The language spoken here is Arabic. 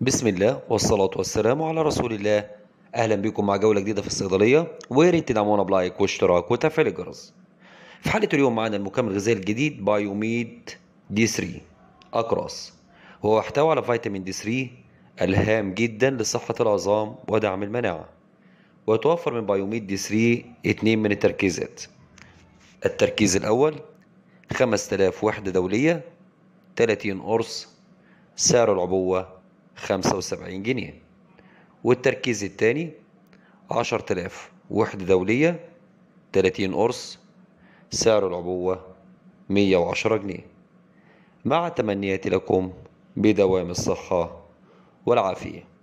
بسم الله والصلاة والسلام على رسول الله أهلا بكم مع جولة جديدة في الصيدلية ويا ريت تدعمونا بلايك واشتراك وتفعيل الجرس في حلقة اليوم معنا المكمل الغذائي الجديد بايوميد دي 3 أقراص وهو يحتوي على فيتامين دي 3 الهام جدا لصحة العظام ودعم المناعة ويتوفر من بايوميد دي 3 اتنين من التركيزات التركيز الأول 5000 وحدة دولية 30 قرص سعر العبوة 75 جنيه والتركيز الثاني 10000 وحدة دولية 30 قرص سعر العبوة 110 جنيه مع تمنياتي لكم بدوام الصحة والعافية